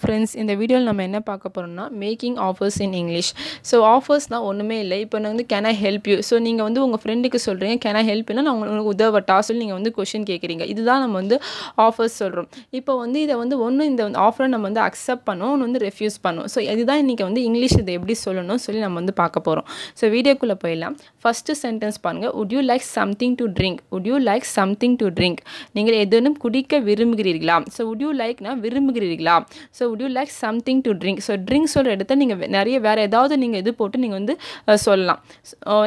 friends இந்த வீடியோவில் நம்ம என்ன பார்க்க போகிறோம்னா making offers in English so ஆஃபர்ஸ்னால் ஒன்றுமே இல்லை இப்போ நான் வந்து can I help you so நீங்கள் வந்து உங்கள் ஃப்ரெண்டுக்கு சொல்கிறீங்க கேன் ஐ ஹெல்ப் நான் உங்களுக்கு உதவட்டா சொல்லி நீங்கள் வந்து கொஷின் கேட்குறீங்க இதுதான் நம்ம வந்து ஆஃபர்ஸ் சொல்கிறோம் இப்போ வந்து இதை வந்து ஒன்று இந்த வந்து ஆஃபரை நம்ம வந்து அக்செப்ட் பண்ணோம் ஒன்று வந்து ரெஃப்யூஸ் பண்ணோம் ஸோ இதுதான் இன்றைக்கி வந்து இங்கிலீஷ் இதை எப்படி சொல்லணும்னு சொல்லி நம்ம வந்து பார்க்க போகிறோம் ஸோ வீடியோக்குள்ளே போயிடலாம் ஃபஸ்ட்டு சென்டென்ஸ் பாருங்கள் would you like something to drink would you like something to drink நீங்கள் எதுவும் குடிக்க விரும்புகிறீர்களா ஸோ உட் யூ லைக்னா விரும்புகிறீர்களா so would you like something to drink so drink சொல்கிற இடத்த நீங்கள் நிறைய வேறு ஏதாவது நீங்கள் இது போட்டு நீங்கள் வந்து சொல்லலாம்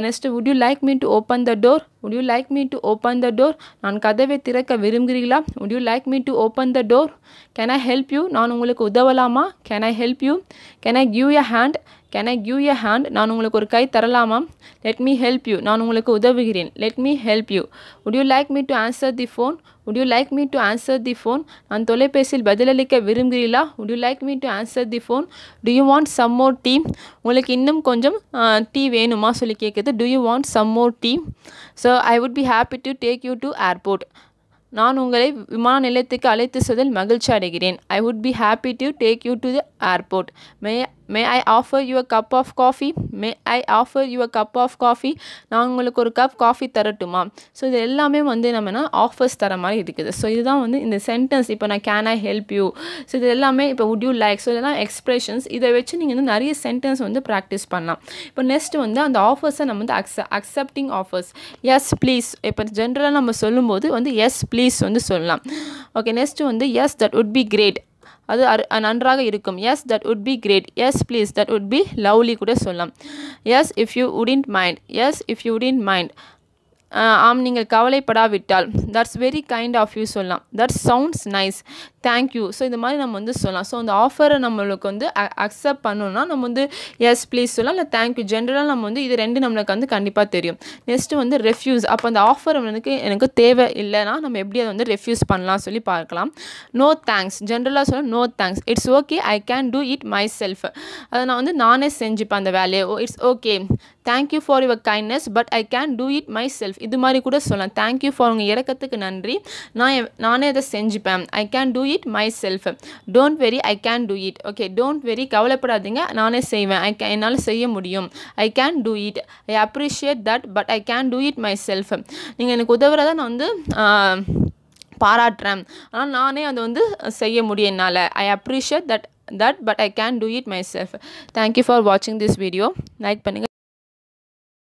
next would you like me to open the door would you like me to open the door நான் கதவை திறக்க விரும்புகிறீங்களா would you like me to open the door can I help you நான் உங்களுக்கு உதவலாமா can I help you can I give a hand can I give a hand நான் உங்களுக்கு ஒரு கை தரலாமா லெட் மீ ஹெல்ப் யூ நான் உங்களுக்கு உதவுகிறேன் let me help you wood you like me to answer the phone would you like me to answer the phone நான் தொலைபேசியில் பதிலளிக்க விரும்புகிறீர்களா would you like me to answer the phone do you want some more tea உங்களுக்கு இன்னும் கொஞ்சம் tea வேணுமா சொல்லி கேட்குது do you want some more tea so I would be happy to take you to airport நான் உங்களை விமான நிலையத்துக்கு அழைத்து செல்வதில் மகிழ்ச்சி அடைகிறேன் I would be happy to take you to the airport may may I offer you a cup of coffee may I offer you a cup of coffee நான் உங்களுக்கு ஒரு கப் காஃபி தரட்டுமா ஸோ இது எல்லாமே வந்து நம்ம என்ன ஆஃபர்ஸ் தர மாதிரி இருக்குது ஸோ இதுதான் வந்து இந்த சென்டென்ஸ் இப்போ நான் can I help you so இது எல்லாமே இப்போ வுட் யூ லைக் ஸோ இதெல்லாம் எக்ஸ்பிரஷன்ஸ் இதை வச்சு நீங்கள் வந்து நிறைய சென்டென்ஸ் வந்து ப்ராக்டிஸ் பண்ணலாம் இப்போ நெக்ஸ்ட் வந்து அந்த ஆஃபர்ஸை நம்ம வந்து அக்ச அக்செப்டிங் ஆஃபர்ஸ் எஸ் ப்ளீஸ் இப்போ ஜென்ரலாக நம்ம சொல்லும்போது வந்து எஸ் ப்ளீஸ் வந்து சொல்லலாம் ஓகே நெக்ஸ்ட் வந்து yes that would be great அது நன்றாக இருக்கும் yes that would be great yes please that would be lovely கூட சொல்லலாம் yes if you wouldn't mind yes if you wouldn't mind ஆம் நீங்கள் கவலைப்படாவிட்டால் that's very kind of you சொல்லலாம் that sounds nice thank you so இந்த மாதிரி நம்ம வந்து சொல்லலாம் ஸோ அந்த ஆஃபரை நம்மளுக்கு வந்து அக்செப்ட் பண்ணணும்னா நம்ம வந்து எஸ் ப்ளீஸ் சொல்லலாம் இல்லை தேங்க்யூ ஜென்ரலாக நம்ம வந்து இது ரெண்டு நம்மளுக்கு வந்து கண்டிப்பாக தெரியும் நெக்ஸ்ட்டு வந்து ரெஃப்யூஸ் அப்போ அந்த ஆஃபர் எனக்கு எனக்கு தேவை இல்லைனா நம்ம எப்படி அதை வந்து ரெஃப்யூஸ் பண்ணலாம் சொல்லி பார்க்கலாம் நோ தேங்க்ஸ் ஜென்ரலாக சொல்ல no thanks it's okay I can do it myself அதை நான் வந்து நானே செஞ்சுப்பேன் அந்த வேலையை it's okay thank you for your kindness but I can do it myself இது மாதிரி கூட சொல்லலாம் தேங்க்யூ ஃபார் உங்கள் இறக்கத்துக்கு நன்றி நான் நானே அதை செஞ்சுப்பேன் I can do it myself don't worry I can do it okay don't worry கவலைப்படாதீங்க நானே செய்வேன் ஐ கே என்னால் செய்ய முடியும் I can do it I appreciate that but I can do it myself நீங்கள் எனக்கு உதவுறதை நான் வந்து பாராட்டுறேன் ஆனால் நானே அதை வந்து செய்ய முடியும் என்னால் I appreciate that that but I can do it myself thank you for வாட்சிங் திஸ் வீடியோ லைக் பண்ணுங்கள்